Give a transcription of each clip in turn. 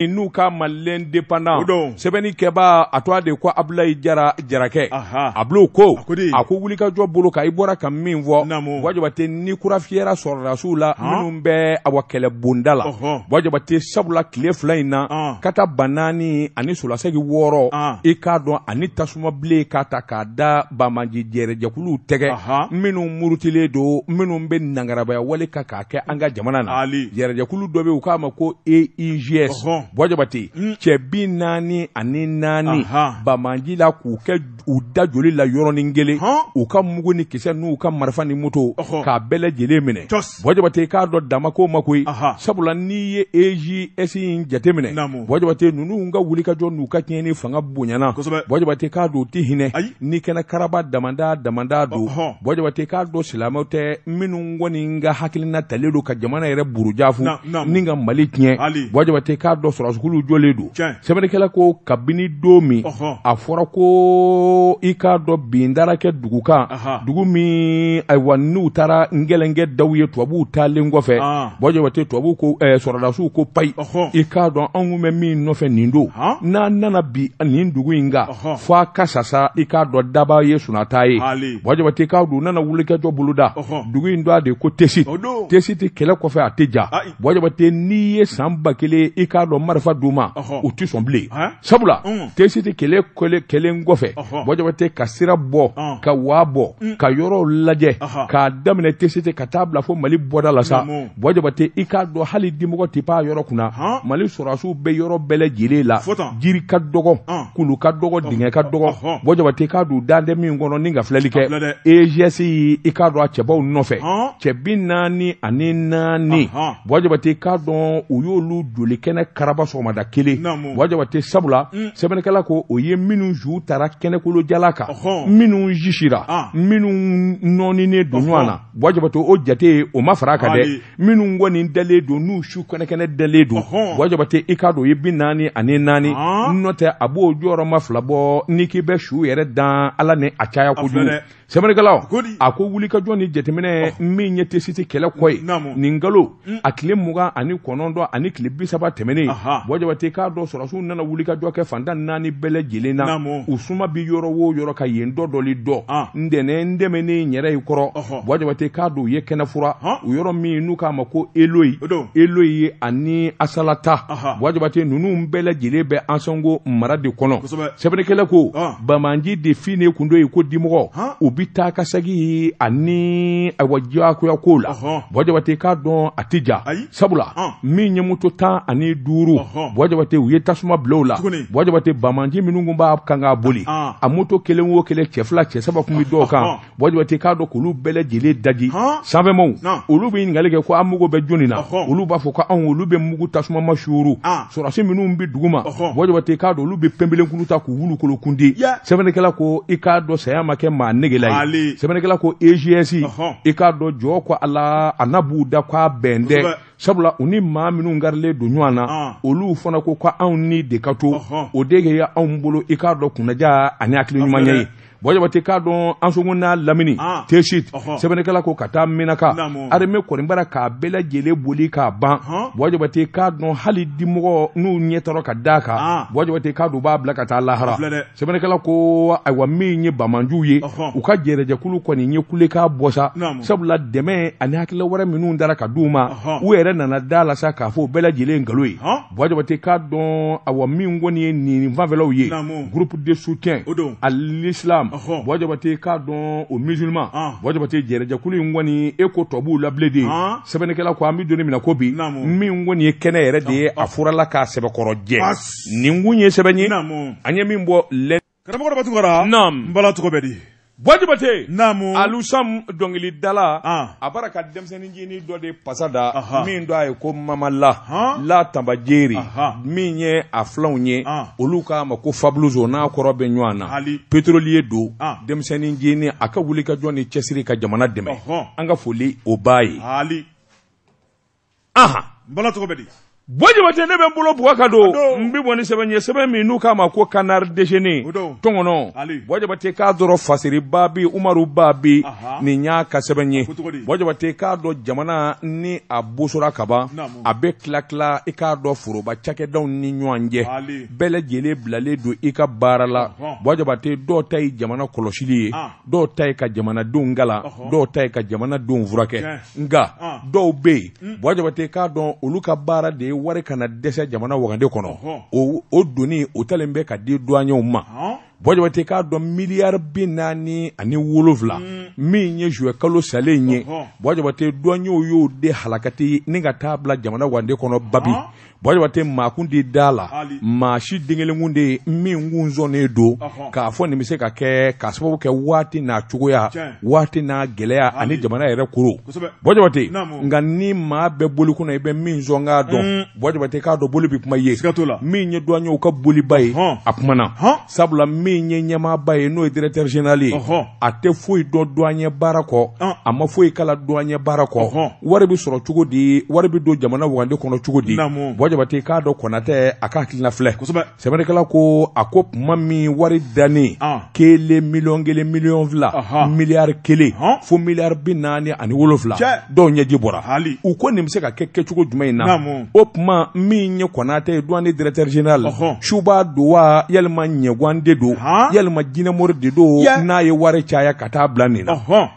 n'u ka malilɛn dépendant sɛbɛnni kɛba a tɔgɔ de ko abulayi jara jarakɛ a bil'o ko a ko wulikajɔ bolo ka i bɔra ka min fɔ Buwa ni kura sɔrɔdasuw la minnu bɛ awa kɛlɛ bonda uh-huh. la Buwa sabula tile fila in na ah. kata banani naani ani sulasegi wɔɔrɔ i k'a dɔn ani tasuma bile k'a ta k'a da bamaji jɛrɛjɛkuluw tɛgɛ minnu murutile don minnu be nangarabaya wale ka k'a kɛ an ka jamana na jɛrɛjɛkulu dɔ be u k'a ma ko EIGS bati cɛ mm. bi naani ani naani bamaji la k'u kɛ u da joli la yɔrɔnin kelen u ka mugu ni kisɛ n'u ka marifa ni moto k'a bɛɛ lajɛlen minɛ bɔjɔbate k'a dɔn dama ko ma koyi sabula n'i ye azs in jateminɛ bati ninnu ka jɔ n'u ka tiɲɛni fanga bonyana bɔjɔbate k'a don u tɛ hinɛ n'i kɛnɛ karaba damada damada don bɔjɔbate k'a dɔn silamɛw tɛ minnu kɔni ka hakilina talen don ka jamana yɛrɛ burujafu ni ka mali tiɲɛ bɔjɔbate k'a dɔn sɔrɔsuguluw jɔlen don sɛbɛnnikɛla ko kabini don min a fɔra ko i k'a dɔn n taara kɛ dugu kan dugu min ayiwa n'u taara ngɛlɛnkɛ daw ye tubabuw taalen kɔfɛ jabate tubabuw ko sɔrɔdasiw ko payi i k'a dɔn anw bɛ min nɔfɛ nin don n'an nana bi nin dugu in kan fo a ka sasa i k'a dɔn daba ye sunata ye jabate k'a don u nana wulikɛjɔ boloda dugu in don a de ko tesi kɛlɛ kɔfɛ a tɛ ja n'i ye san ba kelen i k'a dɔn marifa d'u ma u ti sɔn bilen sabula tct kɛlɛ kɔfɛ bɔjabate ka sira bɔ ka waa bɔ ka yɔrɔw lajɛ k'a daminɛ tct ka taa bila fɔ mali bɔda la sa bɔjabate i k'a dɔn hali dimɔgɔ tɛ paa yɔrɔ kunna mali sɔrɔsiw bɛ yɔrɔ bɛɛ lajɛlen la jiri ka dɔgɔ kulu ka dɔgɔ dingɛ ka dɔgɔ bɔjabate k'a don dantɛ min kɔnɔ ni ka filɛli kɛ ezs i k'a dɔn a cɛbaw nɔfɛ cɛ bi naani ani naani bɔjabate k'a dɔn u y'olu joli kɛnɛ kara araba sɔgɔmada kelen wajaba tɛ sabula mm. sɛbɛnnikɛla ko o ye minnu ju tara kɛnɛkolojala kan minnu zisira ah. minnu nɔninen don ɲɔgɔn na wajaba to o jate o ma fara kan dɛ minnu kɔni dalen don n'u su kɛnɛkɛnɛ dalen don wajaba tɛ i k'a dɔn o ye bi naani ani naani ah. nɔ tɛ a b'o jɔyɔrɔma fila bɔ n'i k'i bɛ su yɛrɛ dan ala ni a caya kojugu sɛbɛnnikɛlaw a ko wulikajɔ ni jateminɛ min ɲɛ tɛ siti kɛlɛ kɔ ye nin kalo mm. a tile mugan ani kɔnɔntɔn ani tile bi saba tɛmɛnen wajabu tɛ dɔ sɔrɔsiw nana wulikajɔ kɛ fantan naani bɛɛ lajɛlen na u suma bi yɔrɔ wo yɔrɔ ka yen dɔ dɔli dɔ ntɛnɛn n dɛmɛ ne yɛrɛ ye kɔrɔ wajabu tɛ k'a don u ye kɛnɛfura o yɔrɔ min n'u k'a ma ko eloyi eloyi ye ani asalata wajabu tɛ ninnu bɛɛ lajɛlen bɛ ansɔngo mara de kɔnɔ sɛbɛnnikɛla ko bamanji de fin de kun do ye ko dimɔgɔ u bi taa ani awa diyakoya kow la wajabu tɛ k'a dɔn a ti sabula min ye moto tan ani duru buwa jabate u ye tasuma bila o la buwa jabate bamaji minnu kun b'a kan k'a boli a moto kelen o kelen cɛ fila cɛ saba kun bi dɔw kan buwa jabate k'a dɔn k'olu bɛɛ lajɛlen daji sanfɛmaw olu bɛ ɲininkali kɛ ko an mago bɛ jɔnni na olu b'a fɔ ko anw olu bɛ mugu tasuma ah. ma suuru sɔrɔsi minnu bi dugu ma buwa jabate k'a dɔn olu bɛ pɛnpelenkulu ta k'u wulukolo kundi sɛbɛnnikɛla ko i k'a dɔn saya ma kɛ maa negela ye sɛbɛnnikɛla ko ezs i k'a dɔn jɔ ko ala a ah. n'a b'u da k'a bɛn dɛ sabula u ni maa minnu garilen don ɲɔgɔn na olu fana ko ko anw ni de ka to o de ye anw bolo i k'a dɔn kunnaja ani hakili ɲuman ye bɔjabate jabate k'a dɔn ansogun n'a lamini ah, tesit sɛbɛnnikɛla ko ka taa minaka arime kɔnibara k'a bɛɛ boli k'a ban bɔjabate jabate k'a dɔn hali dimɔgɔ n'u ɲɛtɔrɔ ka d'a kan bɔn k'a dɔn u b'a bila ka taa lahara sɛbɛnnikɛla ko ayiwa min ye bamanjuw ye u ka jɛrɛjɛkulu kɔni ye kule k'a bɔ sabula dɛmɛ ani hakilila wɛrɛ minnu dara ka di u ma u yɛrɛ nana da la sa k'a fɔ o bɛɛ lajɛlen ye bɔn jabate k'a dɔn awa min kɔni ye nin fanfɛlaw ye groupe de soutien alislam islam wajaba ah. te ah. k'a dɔn o musulman wajaba tɛ jɛrɛjɛkulu in kɔni e ko tɔ b'u labile de ye sɛbɛnnikɛla ko an bɛ don min na ko bi min kɔni ye kɛnɛ yɛrɛ de ye a furala k'a sɛbɛkɔrɔ jɛ nin kun ye sɛbɛn ye an ye min bɔ lɛ karamɔgɔ dɔ bɛ tɔgɔ la n bala tɔgɔ bɛ di bɔjibate namu alusamu dɔnkilidala a ah. bara ka denmisɛnnin jini dɔ de pasa da min dɔ a ye ko mamala la tanbajeri min ye a filanw ye ah. olu k'a ma ko fabuluzo n'a kɔrɔ bɛ ɲɔgɔn na petroli don ah. denmisɛnnin jini a ka wuli ka ni cɛsiri ka jamana dɛmɛ an ka foli o b'a ye bala tɔgɔ bɛ di bojabate ne bɛ n bolo bugɔ ka don n bi bɔ ni sɛbɛn ye sɛbɛn min n'u k'a ma ko canard déjeuner tɔngɔnɔ bojabate k'a dɔrɔn faseriba bɛ yen umaru ba bɛ yen nin y'a ka sɛbɛn ye bojabate k'a dɔn jamana ni a bosora ah. ka ban a bɛ tila tila i k'a dɔn foroba cakɛdaw ni ɲɔgɔn cɛ bɛɛ lajɛlen bilalen don i ka baara la bojabate dɔw ta ye jamana kɔlɔsili ye dɔw ta ye ka jamanadenw gala dɔw ta ye ka jamanadenw furakɛ nka ah. dɔw bɛ yen mm. bojabate k'a dɔn olu ka baara de ye wari kana dɛsɛ jamana wagande kɔnɔ o doni o talen bɛ ka di duwaɲɛw ma bɔjabate k'a dɔn miliyari bi naani ani wolonfila min mm. ye zuwɛ kalo salen ye bɔjabate dɔnyew y'o de halakati ni ka taa bila jamana wande kɔnɔ babi bɔjabate maakun de da la maa si denkelenkun de ye min kun sɔnnen don k'a fɔ nin bɛ se ka kɛ k'a sababu kɛ waati n'a cogoya waati n'a gɛlɛya ani jamana yɛrɛ koro bɔjabate nka ni maa bɛɛ boli kunna i bɛ min sɔn k'a dɔn bɔjabate k'a dɔn boli bɛ kuma ye min ye dɔnyew ka boliba ye a kumana sabula min ye ɲɛmaaba ye n'o ye directeur général ye a tɛ foyi dɔn douanier baara kɔ a ma foyi kala douanier baara kɔ wari bɛ sɔrɔ cogo di wari bɛ don jamana wagande kɔnɔ cogo di Buwa Jabate k'a dɔn Konatɛ a ka hakilina filɛ sɛbɛnnikɛla ko a ko tuma min wari dannen kelen miliyɔn kelen miliyɔn fila miliyari kelen fo miliyari bi naani ani wolonfila dɔw ɲɛji bɔra u ko nin bɛ se ka kɛ kɛcogo jumɛn in na o tuma min ye Konatɛ ye douanier directeur général su b'a don wa yalima ɲɛguwan don yalima jinɛ mori de do n'a ye wari caya ka taa bila nin na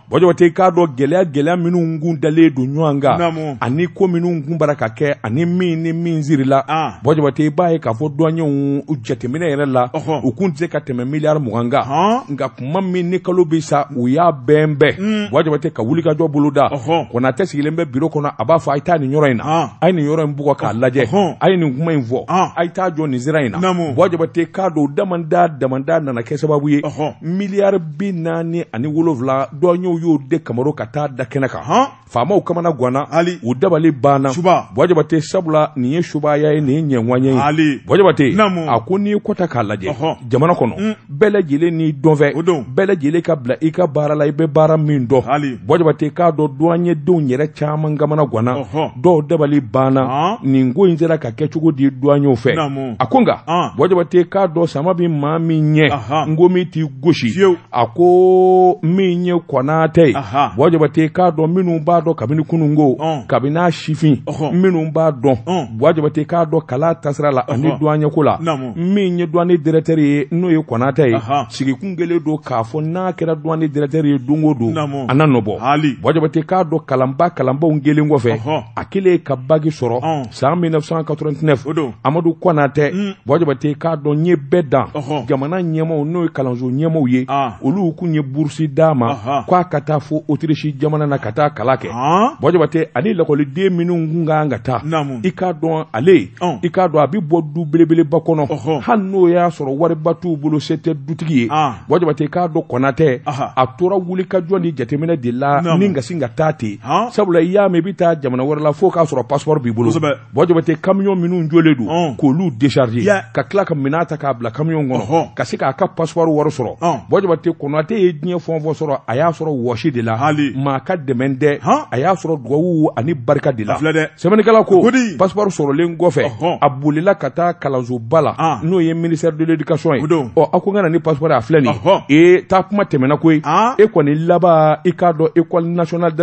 bɔjɔbɔtɛ i k'a dɔn gɛlɛya gɛlɛya minnu kun dalen don ɲɔgɔn kan ani ko minnu kun bara ka kɛ ani min ni min zirila ah. bɔjɔbɔtɛ i b'a ye k'a fɔ dɔnɲɛw jateminɛ yɛrɛ la u kun tɛ se ka tɛmɛ miliyari mugan kan nka kuma min ni kalo bɛ sa u y'a bɛn mm. bɛn bɔjɔbɔtɛ ka wulikajɔ boloda konatɛ sigilen bɛ biro kɔnɔ a b'a fɔ a ye taa nin yɔrɔ in na a ye nin yɔrɔ ah. in bugɔ k'a lajɛ a ye nin kuma in fɔ a ah. ye taa jɔ nin sira in na bɔjɔbɔtɛ k'a don damada damada da nana kɛ sababu ye miliyari bi naani ani wolonfila dɔɲɛw y'o de kamaro ka taa da kɛnɛ kan faamaw kamana gwana hali u dabali banna bɔjabate sabula nin ye subaya ye nin ye ɲɛwaɲɛ ye bɔjabate a ko n'i kɔta k'a lajɛ jamana kɔnɔ mm. bɛɛ lajɛlen n'i dɔnfɛ bɛɛ lajɛlen ka bila i ka baara la i bɛ baara min dɔn bɔjabate k'a dɔn duwanyedenw yɛrɛ caman kamana gwana dɔw dabali banna nin ko in sera ka kɛ cogo di duwanyew fɛ a ko nka ah. bɔjabate k'a dɔn sama bɛ maa min ɲɛ ɲɛ n ko min t'i gosi a ko min ye kɔnatɛ ye bɔn jabate k'a dɔn minnu b'a dɔn kabini kununko oh. kabini a sifin minnu b'a dɔn oh. bɔn jabate k'a dɔn kala tasira la ani duwanɲɛko la min ye ni dɛrɛtɛri ye n'o ye kɔnatɛ ye sigikun kelen don k'a fɔ n'a kɛra duwanni dɛrɛtɛri ye don o don a na nɔbɔ bɔn jabate k'a dɔn kalanba kalanbaw kelen kɔfɛ a kelen ka bagi sɔrɔ san 1989 amadu kɔnatɛ bɔn mm. jabate k'a dɔn n ye bɛɛ dan jamana ɲɛmaw n'o ye kalanso ɲɛmaw ye ah. olu kun ye burusi d'a ma k'a ka taa fo otirisi jamana na ka taa kala kɛ ah. bɔjabate ani lakɔliden minnu kun kan ka taa i k'a dɔn ale i k'a dɔn a bɛ bɔ du belebeleba kɔnɔ hali n'o y'a sɔrɔ wariba t'u bolo se tɛ dutigi ye ah. bɔjabate i k'a dɔn kɔnatɛ a tora wuli ka ni jateminɛ de la ni ka sin ka taa ten sabula i y'a mɛn i bɛ taa jamana wɛrɛ la fo k'a sɔrɔ pasipɔri b'i bolo bɔjabate kamiyɔn minnu jɔlen don k'olu desarize ka tila ka minɛn ta k'a bila kamiyɔn kɔnɔ ka se k'a ka passeport wari sɔrɔ bɔjabate konate ye diɲɛ fɛn fɔ sɔrɔ a y'a sɔrɔ wɔsi de la maa ka dɛmɛ dɛ a y'a sɔrɔ dugawu ani barika de la sɛbɛnnikɛla ko passeport sɔrɔlen kɔfɛ a bolila ka taa bala n'o ye ministère de l'éducation ye ɔ a ko ni passeport a flani e ee à kuma tɛmɛna ko e kɔni laban i e k'a école nationale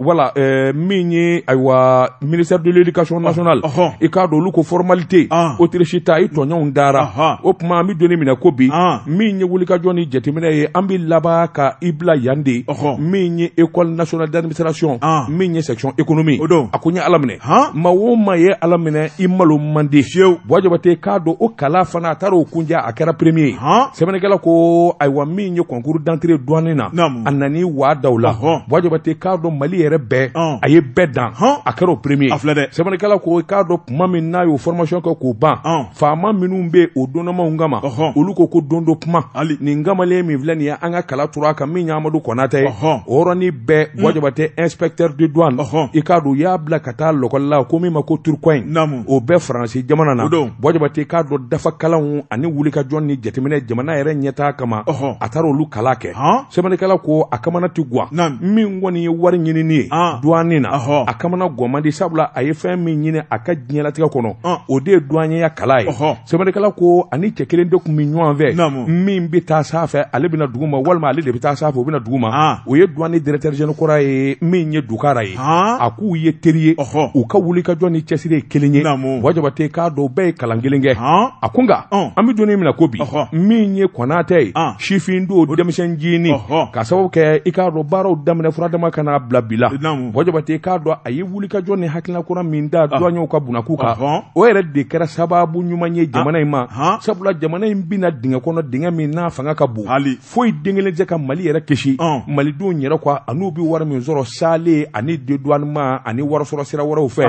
voilà voilà, ye ayiwa ministère de l'éducation nationale i e k'a luko formalité autorité ta i tɔɲɔgɔnw dara o mi an bɛ bi ah. min ye wulikajɔ ni jateminɛ ye an bɛ laban ka i bila yan de min ye école nationale d'administration ah. min ye section économie a ko n ye ala minɛ maa o maa ye ala minɛ i malo man di fiyewu Bua Jabate k'a dɔn o kala fana a taara o kunja a kɛra premier ye sɛbɛnnikɛla ko ayiwa min ye concours d'entrée douane na a nan'i wa da o la Bua Jabate k'a dɔn Mali yɛrɛ bɛɛ a ye bɛɛ dan a kɛra o premier ye sɛbɛnnikɛla ko k'a dɔn tuma ah. min n'a y'o formation kɛ k'o ban faama minnu bɛ yen o donnamaw kama olu olu ko ko dondo kuma hali nin kamalen min filɛ nin ye an ka kala tura a kan min y'amadu kɔnatɛ ye o bɛɛ gwajabate mm. inspecteur de douane i k'a dɔn u y'a bila ka taa lɔkɔli la ko min ma ko turukɔn o bɛɛ faransi jamana na gwajabate k'a dɔn dafakalanw ani wulikajɔ ni jateminɛ jamana yɛrɛ ɲɛtaa kama a taara olu kala kɛ sɛbɛnnikɛla ko a kamana ti guwa min kɔni ye wari ɲinini ye douane na a kamana gɔmandi sabula a ye fɛn min ɲini a ka diɲɛlatigɛ kɔnɔ o de ye douane kala ye sɛbɛnnikɛla ko ani cɛ kelen de tun bɛ ɲɔgɔn ɲɔgɔn min bɛ taa sanfɛ ale bɛna dugu ma walima ale de bɛ taa sanfɛ o bɛna dugu ma ah. o ye douane directeur général kɔrɔ ye min ye Dukara ye ah. a k'u ye teri ye u ka wuli ka jɔ ni cɛsiri ye kelen ye wa k'a dɔn bɛɛ ye kalan kelen kɛ ah. a ko nka an bɛ don min na ko bi min ye Kɔnatɛ ye sifin do denmisɛn ncinin ka sababu kɛ i k'a dɔn baaraw daminɛ furadama ka n'a bila bi la wa k'a dɔn a ye wulikajɔ ni hakilina kura min da douaniers ka bunakun kan o yɛrɛ de kɛra sababu ɲuman ye jamana in ma sabula jamana in bɛna dingɛ kɔnɔ dingɛ min n'a fanga ka bon hali foyi den kelen tɛ ka mali yɛrɛ kisi malidenw yɛrɛ kɔ an'u bɛ wari min sɔrɔ sale ani deduwanima ani warisɔrɔ sira wɛrɛw fɛ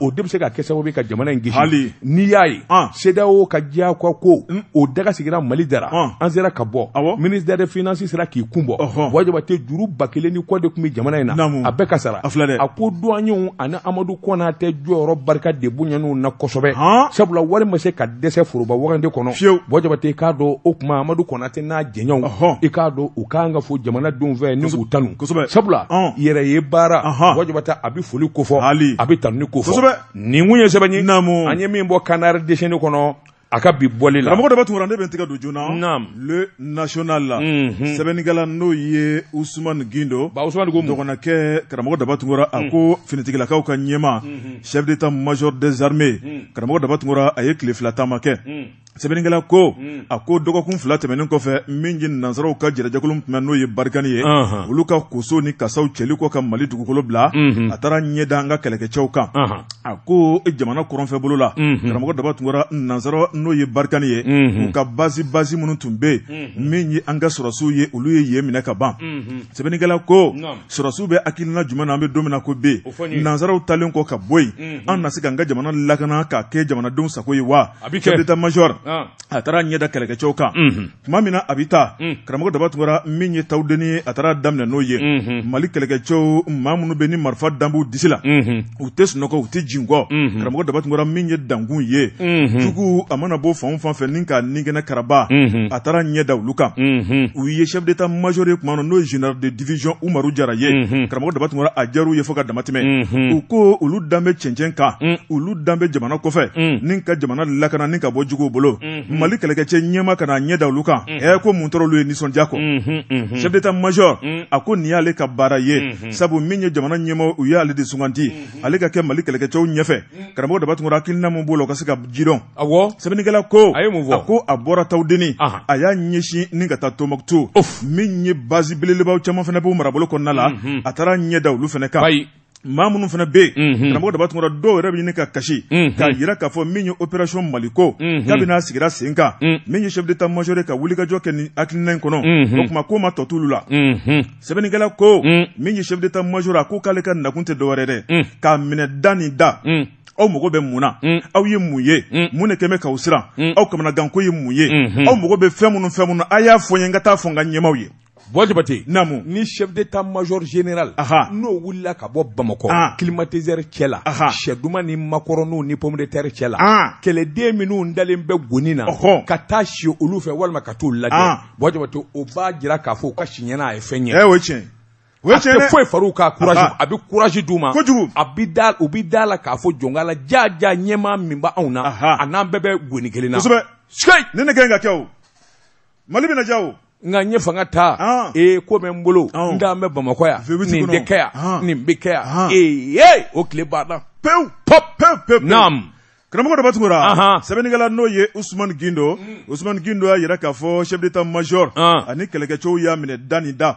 o de bɛ se ka kɛ sababu ye ka jamana in kisi hali n'i y'a ye sedao ka diya kɔ ko o daga sigira mali dara an sera ka bɔ ministère des finances sera k'i kun bɔ wajabate juru ba kelen ni kɔ de tun bɛ jamana in na a bɛɛ ka sara a ko duwanyew ani amadu kɔnatɛ jɔyɔrɔ barika de bonyaniw na kosɛbɛ sabula wari ma se ka dɛsɛ foroba wagande kɔnɔ fiyewu wajabate ka k'a dɔn o kuma amadu kɔnatɛ n'a jɛɲɔgɔnw i k'a dɔn u k'an ka fɔ jamanadenw ni u tanu sabula yɛrɛ ah. ye baara wajibata a bɛ foli kofɔ hali a bɛ tanuni kofɔ nin kun ye sɛbɛn ye naamu an ye min bɔ kanari desɛni ka bi bɔli la karamɔgɔ dɔ bɛ tunkara ne bɛ n tɛgɛ don joona naam le national la mhm. sɛbɛnnikɛla n'o ye usumani gindo ba usumani ko ɲɔgɔnnakɛ karamɔgɔ daba tunkara mhm. a ko finitigilakaw ka ɲɛma mhm. chef d'état major des armées karamɔgɔ daba tunkara a ye tile fila taama kɛ sɛbɛnnikɛla ko hmm. a ko dɔgɔkun fila tɛmɛnin kɔfɛ min ye nansaraw ka jɛnɛjɛkulu tun n'o ye barikani ye olu ka koso ni kasaw cɛli kɔ ka mali dugukolo bila a taara ɲɛda da an ka kɛlɛkɛcɛw kan a ko e jamana kɔrɔnfɛ bolo la karamɔgɔ daba tun kɛra nansara n'o ye barikani ye u ka bazi bazi minnu tun bɛ yen min ye an ka sɔrɔsiw ye olu ye yen minɛ ka ban sɛbɛnnikɛla ko sɔrɔsiw bɛ hakilina jumɛn na an bɛ don min na ko bɛ nansaraw talen kɔ ka bɔ yen an na se ka an ka jamana lakana k'a kɛ jamanadenw sago ye wa a d'état major a taara ɲɛ da kɛlɛkɛcɛw kan tuma min na a bɛ taa mm. karamɔgɔ daba tun min ye tawudenni a taara daminɛ n'o ye mali kɛlɛkɛcɛw maa minnu bɛ ni marifa danbew disi la u tɛ sunɔgɔ u tɛ jin kɔ karamɔgɔ daba tun min ye dankun ye jugu a mana bɔ fan o fan fɛ ni ka ninkɛnɛ karaba a taara ɲɛ da olu kan u ye chef d'état major ye tuma na n'o ye général de division umaru jara ye karamɔgɔ daba tun kɛra a diyar'u ye fo ka dama tɛmɛ u ko olu danbe cɛncɛn kan mm. olu danbe jamana kɔfɛ mm. ni ka jamana lakana ni ka bɔ juguw bolo Mm-hmm. mali kɛlɛkɛcɛ ɲɛma ka na ɲɛ da olu kan mm-hmm. ɛ ko mun tɔɔrɔ olu ye nisɔndiya kɔ mm-hmm, chef d'état major mm. a ko nin y'ale ka baara ye sabu min ye jamana ɲɛma u y'ale de suganti ale ka kɛ mali kɛlɛkɛcɛw ɲɛfɛ mm. karamɔgɔ dabatugura hakilina min b'o la u ka se ka ji dɔn sɛbɛnnikɛla ko a ko a bɔra tawudenni a y'a ɲɛsin ni ka taa tɔnbɔkutu min ye bazi belebelebaw caman fana b'o marabolo kɔnɔna la a taara ɲɛ da olu fɛnɛ kan maa minnu fana bɛ yen karamɔgɔ daba tun kɔrɔ dɔw yɛrɛ bɛ ɲini ka kasi k'a jira k'a fɔ min ye operasiyɔn maliko k'a bɛ n'a sigira sen kan min ye sɛfu d'etat majɔr ye ka wulikajɔ kɛ nin hakilina in kɔnɔ o tuma k'o ma tɔ t'olu la sɛbɛnnikɛla ko min ye sɛfu d'etat majɔr a ko k'ale ka nakun tɛ dɔwɛrɛ dɛ k'a minɛ da ni da aw mago bɛ mun na aw ye mun ye mun de kɛn bɛ k'aw siran aw kamanaganko ye mun ye aw mago bɛ fɛn minnu fɛn minnu a y'a fɔ n ye n ka taa fɔ n ka ɲɛmaw ye Bɔjabate. Namu. Ni chef d'état major général. Aha. N'o wulila ka bɔ Bamakɔ. An. climatiseur cɛ la. Aha. Sɛduma ni makɔrɔniw ni pomme de terre cɛ la. An. kɛlɛden minnu dalen bɛ goni na. Ɔhɔn. Ka taa si olu fɛ walima ka t'u lajɛ. An. Bɔjabate o b'a jira k'a fɔ u ka siɲɛna a ye fɛn ɲɛ. Ɛ o far'u kan courage a bɛ courage d'u ma. kojugu. a bi da u bi da la k'a fɔ jɔn k'a la jaaja ɲɛmaa min bɛ anw Aha. a n'an bɛɛ bɛ goni kelen na. kosɛbɛ. sikeyi. nin de ka nka n ye fanga ta ee ko bɛ n bolo n t'an bɛ bamakɔ yan nin tɛ kɛ yan nin bɛ kɛ yan ee o tile banna pewu pop pewu pewu naam. karamɔgɔ dɔ batugura sɛbɛnnikɛla n'o ye usman gindo mm. usman gindo y'a yɛrɛ k'a fɔ chef d'état major ah. ani kɛlɛkɛcɛw y'a minɛ da ni da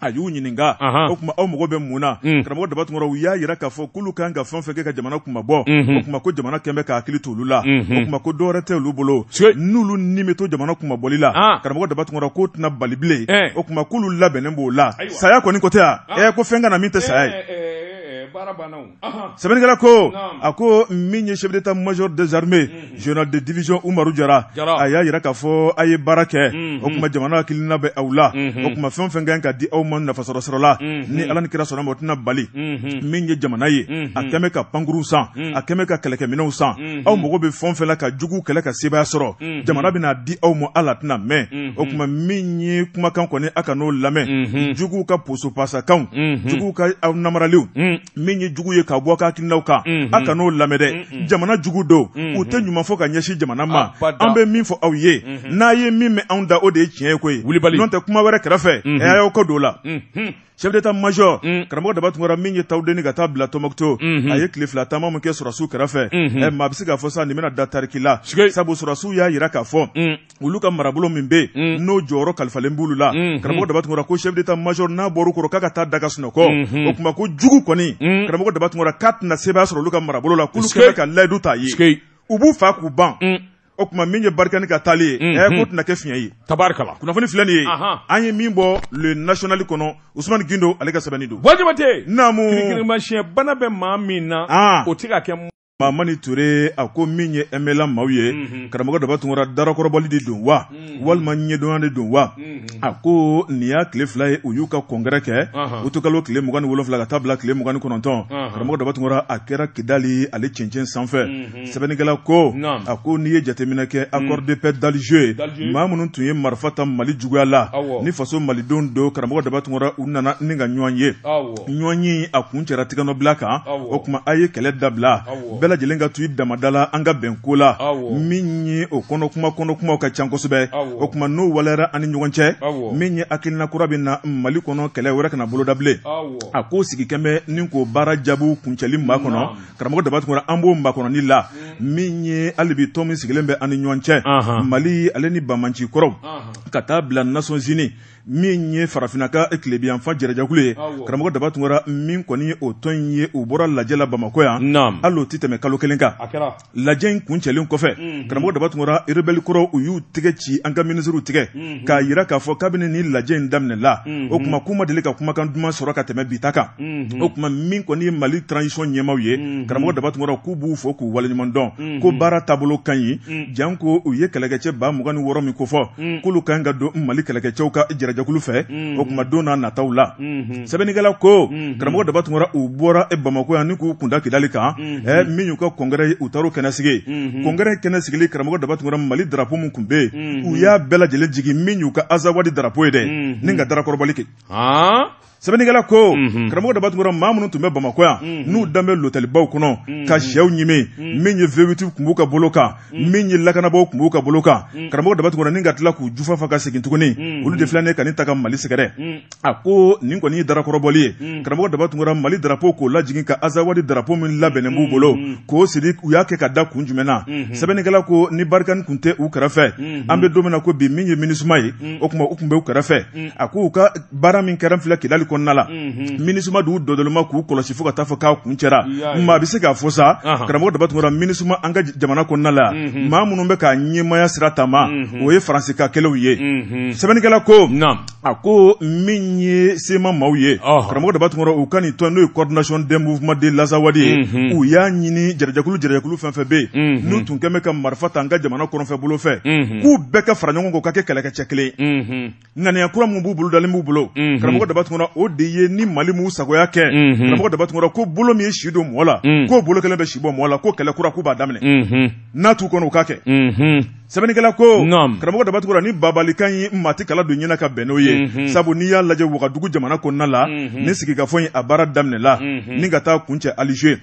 a y'u ɲininka o tuma aw mago bɛ mun mm. na karamɔgɔ dɔ batugura u y'a yɛrɛ k'a fɔ k'olu kan ka fɛn fɛn kɛ ka jamana kuma bɔ o tuma mhm. ko jamana kɛn bɛ k'a hakili to olu la o mhm. tuma ko dɔwɛrɛ tɛ olu bolo n'olu ni bɛ to jamana kuma bɔli la ah. karamɔgɔ dɔ batugura k'o tɛna bali bilen o eh. tuma k'olu labɛnnen b'o la saya kɔni ah. eh, ko tɛ yan ɛ ko fɛn kana min tɛ saya ye eh, sɛbɛnnikɛla ko a ko min ye chef d'état major des armées général mhm. de division umaru jara a y'a yira k'a fɔ mhm. jamana mhm. la o di la ni ala ni kira bali min ye jamana ye a ka pangrou san a ka kɛlɛkɛminɛw san aw mago be fɛn la ka jugu kɛlɛ ka sebaaya sɔrɔ jamana di aw Alatna ala tɛna mɛn o kuma min ye kumakan kɔni a ka ka min ye jugu ye ka bɔ ka hakilinaw kan a kan'o lamɛn dɛ jamana jugu don u tɛ ɲuman fɔ ka ɲɛsin jamana ma ah, an bɛ min fɔ aw ye n'a ye min mɛn anw da o de ye tiɲɛ ye koyi n'o tɛ kuma wɛrɛ kɛrɛfɛ a y'aw kɔ don o la chef d'état major mm. karamɔgɔ daba tun kɔrɔ min ye tawudenni ka taa bila tɔnbɔkutu mhm. a ye tile fila taama min kɛ sɔrɔsiw kɛrɛfɛ ɛ maa bɛ se k'a fɔ sisan nin bɛna da tariki la sabu sɔrɔsiw y'a yira k'a fɔ olu mm. ka marabolo min bɛ mm. yen n'o jɔyɔrɔ kalifalen b'olu la mhm. karamɔgɔ daba tun kɔrɔ ko chef d'état major n'a bɔr'u kɔrɔ k'a ka taa da ka sunɔgɔ mhm. o tuma ko jugu kɔni karamɔgɔ daba tun kɔrɔ k'a tɛna sebaaya sɔrɔ olu ka marabolo la k'olu kɛlen bɛ ka layidu ta a ye u b'u fa k'u ban o tuma min ye barikani ka taali ye mhm. eh, ɛ k'o tɛna kɛ fiɲɛ ye tabarikala kunnafoni filɛ nin ye an ye min bɔ le national kɔnɔ usumani gindo ale ka sɛbɛnni don wajibate naamu kirikirimasiyɛn bana bɛ maa min na o ah. tɛ ka kɛ mamani ture a ko min ye ɛmɛla maw ye karamɔgɔ daba tunkara darakɔrɔbɔli de don wa walima ɲɛdɔnya de don wa a ko nin y'a tile fila ye u y'u ka kɔnkɛrɛ kɛ u to kalo tile mugan ni wolonfila ka taa bila tile mugan ni kɔnɔntɔn karamɔgɔ daba tunkara a kɛra kidali ale cɛncɛn sanfɛ sɛbɛnnikɛla ko a ko n'i ye jateminɛ kɛ mm. accord de paix d'alger maa minnu tun ye marifa ta mali juguya la ni faso malidenw don karamɔgɔ daba tunkara u nana ni ka ɲɔgɔn ye ɲɔgɔn ye a kun cɛra tigɛnɔbila kan o tuma a ye kɛlɛ dabila bɛɛ ka tu i damadala an ka bɛn ko la min ye o kɔnɔkuma kuma ka can kosɛbɛ o kuma n'o waleyara an ni ɲɔgɔn cɛ min ye hakilinakura be na mali kɔnɔ kɛlɛ wɛrɛ kana boloda bilen a k'o sigikɛn bɛ ni k'o baara jaabiw kuncɛli ma kɔnɔ karamɔgɔ dabatikɔnɔ an b'o makɔnɔni la mm. min ye hali bi tɔn min sigilen bɛ an ni ɲɔgɔn cɛ mali ale ni bamaci kɔrɔw ka taa bila nasɔnsini min ye farafinaka tilebiyanfa jɛrɛjakulu ye karamɔgɔ daba tun kɛra min kɔni ye o tɔn ye u bɔra lajɛ la bamakɔ yan hali o tɛ tɛmɛ kalo kelen kan lajɛ in kun cɛlen kɔfɛ karamɔgɔ daba tun kɛra rebɛlikɔrɔ u y'u tɛgɛ ci an ka minisiriw tigɛ k'a yira k'a fɔ kabini ni lajɛ in daminɛla o kuma k'u ma deli ka kumakan duman sɔrɔ ka tɛmɛ bita kan o kuma min kɔni ye mali transisiɔn ɲɛmaw ye karamɔgɔ daba tun kɛra k'u b'u fɔ k'u waleɲuman dɔn ko baara taabolo ka ɲi jan ko u ye kɛlɛkɛcɛ ba mugan ni wɔɔrɔ min ko fɔ k'olu ka ɲi ka don mali kɛlɛkɛcɛw ka jɛrɛja jɛkulu fɛ mhm. o kuma don n'a nataw la mhm. sɛbɛnnikɛla ko mhm. karamɔgɔ daba tun kɛra u bɔra e bamako yan ni k'u kunda kidali kan min y'u ka kɔnkɛrɛ ye u taar'o kɛnɛ sigi kɔnkɛrɛ kɛnɛ sigili karamɔgɔ daba tun kɛra mali darapo min tun bɛ yen u y'a bɛɛ lajɛlen jigin min y'u ka azawadi darapo ye dɛ ni ka darakɔrɔbali kɛ sɛbɛnnikɛla ko mhm. karamɔgɔ daba tun kɔrɔ maa minnu tun bɛ bamakɔ yan mhm. n'u danbe lotalibaw kɔnɔ mhm. ka sɛw ɲimi min ye vewiti kun b'u ka bolo kan min ye lakanabɔ kun b'u ka bolo kan karamɔgɔ daba tun kɔnɔ ni ka tila k'u jufafa ka segin tuguni olu de filannen ka nin ta ka mali sɛgɛrɛ a ko nin kɔni ye darakɔrɔbɔli ye karamɔgɔ daba tun kɔrɔ mali darapo k'o lajigin ka azawadi darapo min labɛnnen b'u bolo k'o siri u y'a kɛ ka da kun jumɛn na sɛbɛnnikɛla ko ni barikani tun tɛ u kɛrɛfɛ an bɛ don min na ko bi min ye minisuma ye o tuma u tun bɛ u kɛrɛfɛ a k'u ka baara min kɛra filɛ kidali kɔnɔna la mhm. dugu dɔdɔlima k'u kɔlɔsi fo ka taa fɔ k'a kun cɛra maa bɛ se k'a fɔ sa karamɔgɔ daba tunkara minisuma an ka jamana kɔnɔna la mhm. minnu bɛ k'a ɲɛmaya sira tama mhm. o ye faransi ka kɛlɛw ye sɛbɛnnikɛla ko a ko min ye sema maaw ye karamɔgɔ daba tunkara u ka nin tɔn n'o ye coordination des mouvements de lazawadi ye u y'a ɲini jarajakulu jarajakulu fɛn fɛn bɛ n'u tun kɛn ka marifa ta an ka jamana kɔnɔfɛ bolo fɛ k'u bɛɛ ka fara ɲɔgɔn kan ka kɛ kɛlɛkɛcɛ kelen ŋaniya kura min b'u bolo dalen b'u bolo karamɔgɔ daba tunkara o de ye ni mali m'u sagoya kɛ karamɔgɔ dabatunkɔrɔ ko bolo min ye si don mɔɔ la mm. k'o bolo kelen bɛ si bɔ mɔɔ la ko kɛlɛ kura k'u b'a daminɛ n'a t'u kɔnɔ u k'a kɛ sɛbɛnnikɛla ko karamɔgɔ dabatukura ni babalikan ye mati kala don ɲɛna ka bɛn n'o ye mhm. sabu n'i y'a lajɛ wagadugu jamana kɔnɔna la mhm. mhm. ni sigikafɔ in a baara daminɛla ni ka taa kuncɛ alize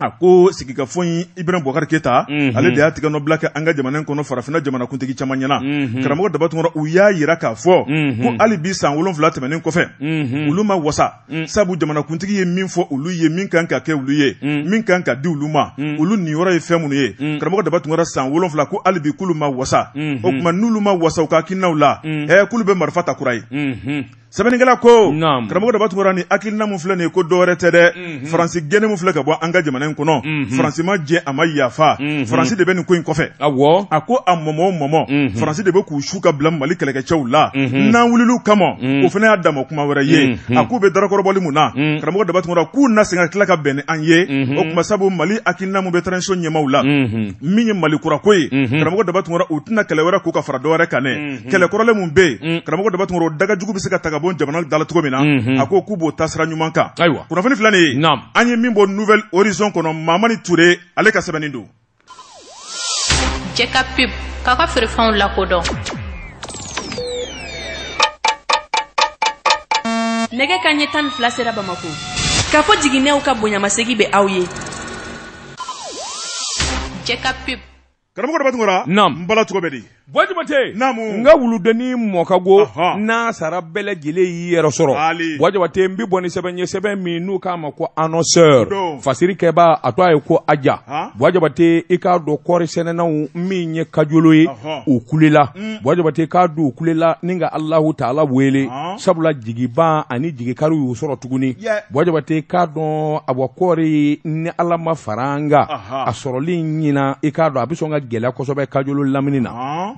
a ko sigikafɔ in ibɛrɛn bɔkari keta ale de y'a tigɛ nɔbila kɛ an ka jamana in kɔnɔ farafina jamanakuntigi caman ɲɛna karamɔgɔ dabatukura u y'a yira k'a fɔ ko hali bi san wolonfila tɛmɛnin kɔfɛ olu ma wasa sabu jamanakuntigi ye min fɔ olu ye min kan ka kɛ olu ye min kan ka di olu ma olu niyɔrɔ ye fɛn minnu ye karamɔgɔ dabatukura san wolonfila ko hali bi k'olu ma wasa mhm. o tuma n'olu ma wasa u ka hakilinaw la ɛ mhm. eh, k'olu bɛ marifa ta kura ye mhm. sɛbɛnnikɛla ko karamɔgɔ daba tugura ni hakilina min filɛ nin ye mhm. ko dɔwɛrɛ tɛ dɛ faransi gɛnni min filɛ ka bɔ an ka jamana in kɔnɔ faransi ma jɛ a ma yafa faransi de bɛ nin ko in kɔfɛ a ko a mɔmɔ o mɔmɔ faransi de bɛ k'u su ka bila mali kɛlɛkɛcɛw la n'an wulil'u kama o fana y'a dama kuma wɛrɛ ye a k'u bɛ darakɔrɔbɔli mun na mhm. karamɔgɔ daba tugura k'u na segin ka tila ka bɛn ni an ye mhm. o kuma sabu mali hakilina min bɛ transition ɲɛmaw la min ye mali ko ye karamɔgɔ daba tugura u tɛna kɛlɛ wɛrɛ k'u ka fara dɔwɛrɛ kan dɛ kɛlɛkɔrɔlen min bɛ yen karamɔgɔ daba tugura o dagajugu bɛ se ka taga bon jamana dala cogo min na mhm. a ko k'u b'o tasira ɲuman kan ayiwa kunnafoni filɛ nin ye an nouvelle horizon kono mamani ture ale ka sɛbɛnnin don jɛ ka pep k'a ka feerefɛnw lakodɔn nɛgɛ ka ɲɛ tan ni fila sera bamako k'a fɔ jiginnɛw ka bonyamasegi bɛ aw Bɔjabate. Naamu. N ka wuludennin mɔkago. N'a sarabele bɛɛ lajɛlen y'i yɛrɛ sɔrɔ. Ali. Bɔjabate n bɛ bɔ ni sɛbɛn ye sɛbɛn min n'u k'a ma ko annonceur. Fasiri kɛba a to a ye ko aja. Bɔjabate i mm. k'a dɔn kɔɔri sɛnɛnaw min ye kajolo ye. U kulela. Bɔjabate k'a don u taala wele. Sabula jigiban ani jigikari y'u tuguni. Bɔjabate k'a dɔn a wa kɔɔri ni alama faranga fara an kan. A sɔrɔli ɲina i k'a dɔn a bɛ sɔn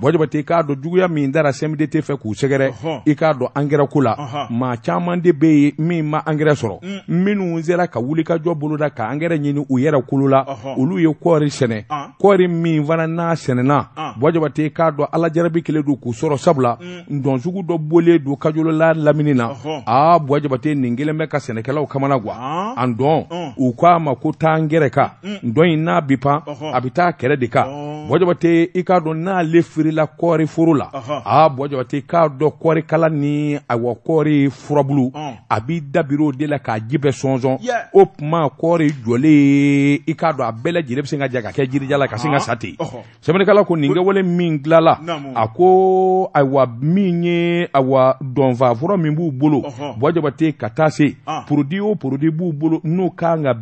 mɔgɔ jabate i k'a dɔn juguya min dara cmd tɛ fɛ k'u sɛgɛrɛ i k'a dɔn angɛrɛ ko la maa caman de bɛ yen min ma angɛrɛ sɔrɔ minnu sera ka wulikajɔ boloda ka angɛrɛ ɲini u yɛrɛ kolo la olu ye kɔɔri sɛnɛ kɔɔri min fana n'a sɛnɛna mɔgɔ jabate i k'a dɔn alajarabi kelen don k'u sɔrɔ sabula ndɔn sugu dɔ bɔlen don kajolola lamini na aa mɔgɔ jabate nin kelen bɛ ka sɛnɛkɛlaw kamana guwa a dɔn u k'a ma ko taa angɛrɛ ka dɔn in n'a bi pan a bɛ taa kɛrɛ de kan mɔgɔ jabate i k'a dɔn n'ale feere miirila kɔɔri foro la a bɔ jabate k'a dɔ kɔɔri kala ni awɔ kɔɔri furabulu a b'i dabiri o de la k'a ji bɛɛ sɔnsɔn o tuma kɔɔri jɔlen i k'a dɔn a bɛɛ lajɛlen bɛ se ka ja ka kɛ jirija la ka se ka sa ten sɛbɛnnikɛla ko nin kɛwale min dilala a ko ayiwa min ye ayiwa dɔnfa fura min b'u bolo bɔ jabate ka taa se porodi o porodi b'u bolo n'o kan ka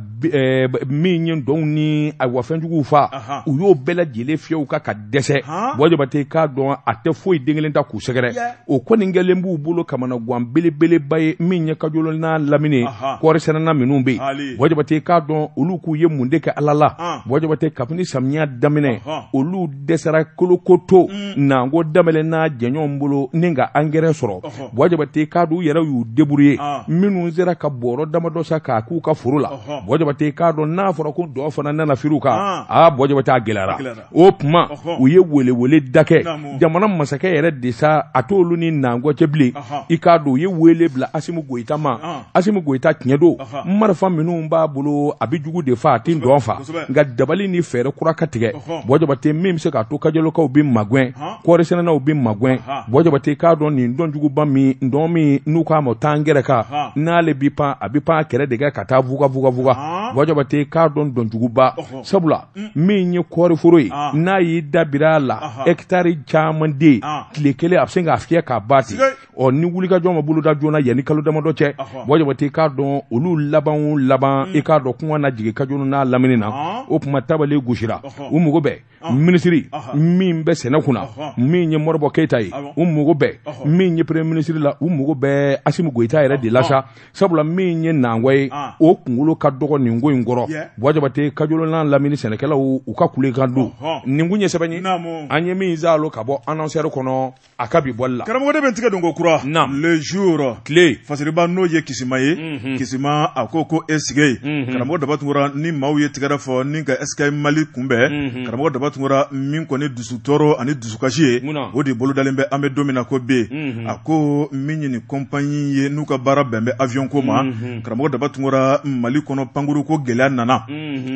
min ye dɔnw ni ayiwa fɛnjuguw fa u y'o bɛɛ lajɛlen fiyɛ u kan ka dɛsɛ bɔ jabate tɛ k'a dɔn a tɛ foyi den kelen ta k'u sɛgɛrɛ o kɔni kɛlen b'u bolo kamana guwan belebeleba ye min ɲɛ kajolo n'a lamini kɔɔri sɛnɛna minnu bɛ yen wajabate i k'a dɔn olu k'u ye mun de kɛ ala la wajabate kabini samiya daminɛ olu dɛsɛra koloko to mm. daminɛ n'a jɛɲɔgɔn bolo ni ka angɛrɛ sɔrɔ wajabate i k'a dɔn u yɛrɛ y'u deburu ye ah. minnu sera ka bɔrɔ damadɔ sa k'a k'u ka foro la wajabate i k'a dɔn n'a fɔra ko dɔ fana nana firiw kan ah. aa wajabate a gɛlɛyara o tuma u ye welewele da ka jamana masakɛ yɛrɛ de sa a t'olu ni nankɔ cɛ bilen i k'a don u ye wele bila asimu goyita ma asimu goyita tiɲɛ don marifa minnu b'a bolo a bɛ jugu de fa a tɛ dɔn fa nka dabali ni fɛɛrɛ kura ka tigɛ bɔjabate min bɛ se k'a to kajɔlɔkaw bɛ magɛn kɔɔri sɛnɛnaw bɛ magɛn bɔjabate k'a dɔn nin dɔnjuguba min dɔn min n'u k'a ma taa angɛrɛ kan n'ale bi pan a bi pan kɛrɛ de kɛ ka taa fuga fuga fuga bɔjabate k'a dɔn dɔnjuguba sabula mm. min ye kɔɔri foro ye n'a y'i dabir'a la hectare hɛkitari caman de ye tile kelen a bɛ se k'a fiyɛ k'a ba ten ɔ ni wulikajɔ ma boloda joona yanni kalo damadɔ cɛ bɔn jabate i k'a dɔn olu laban o laban i k'a dɔn kuma na jigin kajɔ n'a lamini na o tuma tabale gosira u mago bɛ minisiri min bɛ sɛnɛ kunna min ye mɔribɔ keyita ye u mago bɛ min ye premier minisiri la u mago bɛ asimu goyita yɛrɛ de la sa sabula min ye nangɔ ye o kunkolo ka dɔgɔ nin ko in kɔrɔ bɔn jabate kajɔ n'a lamini sɛnɛkɛlaw u ka kulekan don nin kun ye sɛbɛn ye an ye min zalo ka bɔ annonceur kɔnɔ a ka bi bɔli la karamɔgɔ de bɛ n tigɛ don ko kura le jour tile fasiriba n'o ye kisima ye kisima a ko ko e sigi ye karamɔgɔ dabatugura ni maaw ye tigɛrɛ fɔ ni ka sk mali kunbɛn karamɔgɔ dabatugura min kɔni dusu tɔɔrɔ ani dusukasi ye o de bolodalen bɛ an bɛ don min na ko be a ko min ye nin kɔnpaɲi ye n'u ka baara bɛn bɛ avion ko ma karamɔgɔ dabatugura mali kɔnɔ pankuru ko gwɛlɛya nana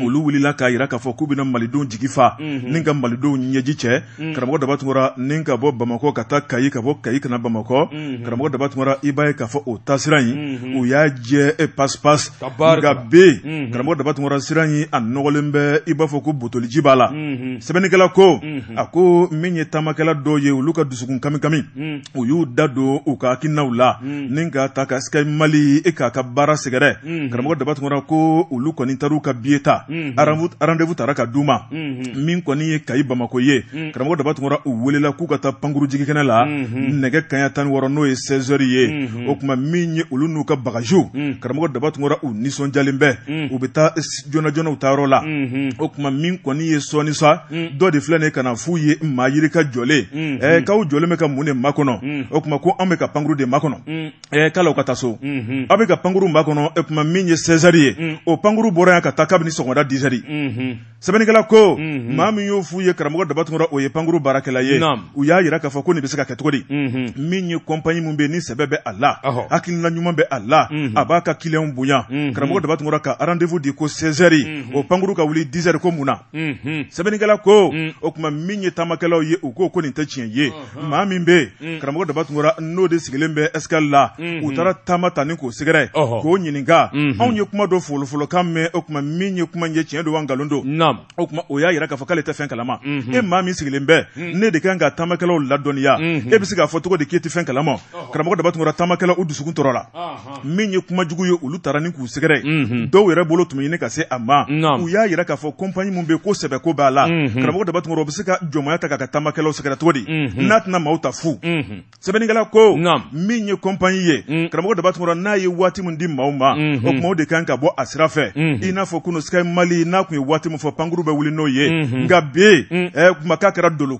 olu wulila k'a yira k'a fɔ k'u bena malidenw jigi fa ni ka malidenw ɲɛji cɛ karamɔgɔ karamɔgɔ daba tunkara ni ka bɔ bamakɔ ka taa kayi ka bɔ kayi kana bamakɔ karamɔgɔ daba tunkara i b'a ye k'a fɔ o taasira in o y'a jɛ e pasipas nka be karamɔgɔ daba tunkara sira in a nɔgɔlen bɛ i b'a fɔ ko botoliji b'a la sɛbɛnnikɛla ko a ko min ye taamakɛla dɔw ye olu ka dusukun kami u y'u da don u ka hakilinaw la ni ka ta ka sky mali e k'a ka baara sɛgɛrɛ karamɔgɔ daba tunkara ko olu kɔni tar'u ka biye ta rendez-vous tara ka d'u ma min kɔni ye kayi bamako ye karamɔgɔ daba tunkara fɔra u welela k'u ka taa pankurujigikɛnɛ la nɛgɛ kaɲa tan ni wɔɔrɔ n'o ye sɛzɛri ye o tuma min ye olu n'u ka bagajiw karamɔgɔ daba tun kɔrɔ u nisɔndiyalen bɛɛ u bɛ taa joona joona u taayɔrɔ la o tuma min kɔni ye sɔɔni sa dɔ de filɛ nin ye ka na f'u ye maa yiri ka jɔlen ɛɛ k'aw jɔlen bɛ ka mun de makɔnɔ o tuma ko anw bɛ ka pankuru de makɔnɔ ɛɛ k'alaw ka taa so aw bɛ ka pankuru makɔnɔ o tuma min ye sɛzɛri ye o pankuru bɔra yan ka taa kabini sɔgɔmada dizɛri sɛbɛnnikɛla ko maa min y'o f'u ye karamɔgɔ daba tun kɔrɔ o ye pankuru baara baarakɛla ye u y'a yira k'a fɔ ko nin bɛ se ka kɛ cogo di mhm. min ye kɔnpanɲi min bɛ ni sɛbɛ bɛ a la hakilina ɲuman bɛ a la mhm. a b'a ka kiliyanw bonya mhm. karamɔgɔ daba tun kɔrɔ ka rendez-vous di ko 16h o pankuru ka wuli 10h ko mun na sɛbɛnnikɛla ko o tuma min ye taamakɛlaw ye u ko ko nin tɛ tiɲɛ ye maa min bɛ yen karamɔgɔ daba tun kɔrɔ n'o de sigilen bɛ escale la u taara taama ta ni k'o sɛgɛrɛ k'o ɲininka anw ye kuma dɔ folofolokan mɛn o tuma min ye kuma in ye tiɲɛ don wa nkalon don o tuma o y'a yira k'a fɔ k'ale tɛ fɛn kalama e maa min sigilen bɛ ne de kan ka taamakɛlaw ladɔnniya e bɛ se k'a fɔ cogo di k'e tɛ fɛn kalama karamɔgɔ daba tun kɛra taamakɛla u dusukun tɔɔrɔ la min ye kuma jugu ye olu taara ni k'u sɛgɛrɛ dɔw yɛrɛ bolo tun bɛ ɲini ka se a ma u y'a yira k'a fɔ kɔnpanɲi min bɛ yen ko sɛbɛko b'a la karamɔgɔ daba tun kɔrɔ u bɛ se ka jɔnmaya ta k'a ka taamakɛlaw sɛgɛrɛ cogo di n'a tɛna maaw ta fu sɛbɛnnikɛla ko min ye kɔnpanɲi ye karamɔgɔ daba tun kɔrɔ n'a ye waati min di maaw ma o tuma o de kan ka bɔ a sira fɛ i n'a fɔ kunun sky mali n'a tun ye waati min fɔ pankuru bɛ wuli n'o ye nka bi ɛ kuma k'a kɛra dolo